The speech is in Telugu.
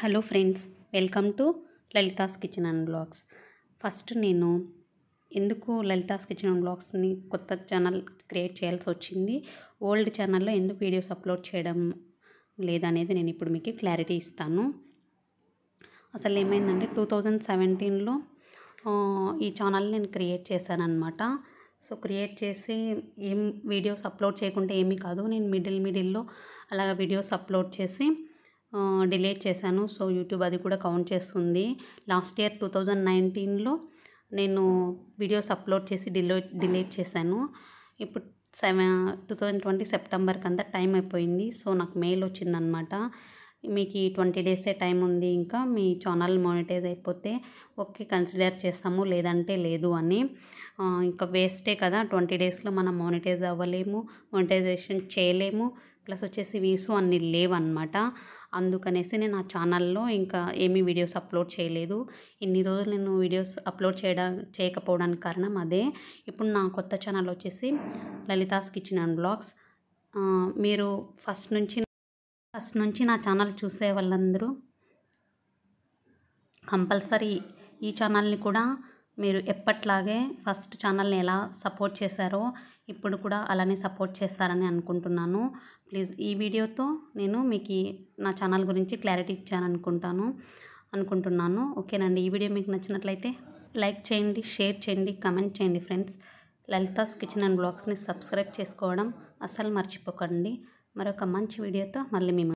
hello friends welcome to Lalitha's kitchen and blogs first నేను ఎందుకు లలితాస్ కిచెన్ అండ్ బ్లాగ్స్ని కొత్త ఛానల్ క్రియేట్ చేయాల్సి వచ్చింది ఓల్డ్ ఛానల్లో ఎందుకు వీడియోస్ అప్లోడ్ చేయడం లేదనేది నేను ఇప్పుడు మీకు క్లారిటీ ఇస్తాను అసలు ఏమైందంటే టూ థౌజండ్ సెవెంటీన్లో ఈ ఛానల్ నేను క్రియేట్ చేశానమాట సో క్రియేట్ చేసి ఏం వీడియోస్ అప్లోడ్ చేయకుంటే ఏమీ కాదు నేను మిడిల్ మిడిల్లో అలాగ వీడియోస్ అప్లోడ్ చేసి డిలీట్ చేశాను సో యూట్యూబ్ అది కూడా కౌంట్ చేస్తుంది లాస్ట్ ఇయర్ టూ థౌజండ్ నైన్టీన్లో నేను వీడియోస్ అప్లోడ్ చేసి డిలో డిలీట్ చేశాను ఇప్పుడు సెవెన్ టూ థౌజండ్ ట్వంటీ సెప్టెంబర్కి అంతా టైం అయిపోయింది సో నాకు మెయిల్ వచ్చిందనమాట మీకు ఈ ట్వంటీ డేసే టైం ఉంది ఇంకా మీ ఛానల్ మానిటైజ్ అయిపోతే ఓకే కన్సిడర్ చేస్తాము లేదంటే లేదు అని ఇంకా వేస్టే కదా ట్వంటీ డేస్లో మనం మానిటైజ్ అవ్వలేము మానిటైజేషన్ చేయలేము ప్లస్ వచ్చేసి వీసు అన్నీ లేవన్నమాట అందుకనేసి నేను ఆ ఛానల్లో ఇంకా ఏమీ వీడియోస్ అప్లోడ్ చేయలేదు ఇన్ని రోజులు నేను వీడియోస్ అప్లోడ్ చేయడా చేయకపోవడానికి కారణం అదే ఇప్పుడు నా కొత్త ఛానల్ వచ్చేసి లలితాస్ కిచెన్ అండ్ బ్లాగ్స్ మీరు ఫస్ట్ నుంచి ఫస్ట్ నుంచి నా ఛానల్ చూసే వాళ్ళందరూ కంపల్సరీ ఈ ఛానల్ని కూడా మీరు ఎప్పట్లాగే ఫస్ట్ ఛానల్ని ఎలా సపోర్ట్ చేశారో ఇప్పుడు కూడా అలానే సపోర్ట్ చేస్తారని అనుకుంటున్నాను ప్లీజ్ ఈ వీడియోతో నేను మీకు నా ఛానల్ గురించి క్లారిటీ ఇచ్చాను అనుకుంటాను అనుకుంటున్నాను ఓకేనండి ఈ వీడియో మీకు నచ్చినట్లయితే లైక్ చేయండి షేర్ చేయండి కమెంట్ చేయండి ఫ్రెండ్స్ లలితాస్ కిచెన్ అండ్ బ్లాగ్స్ని సబ్స్క్రైబ్ చేసుకోవడం అసలు మర్చిపోకండి మరొక మంచి వీడియోతో మళ్ళీ మేము